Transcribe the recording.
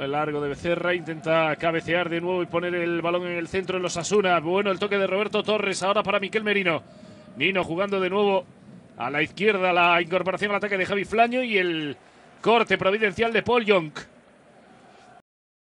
El largo de Becerra, intenta cabecear de nuevo y poner el balón en el centro en los Asunas, Bueno, el toque de Roberto Torres ahora para Miquel Merino. Nino jugando de nuevo a la izquierda, la incorporación al ataque de Javi Flaño y el corte providencial de Paul Young.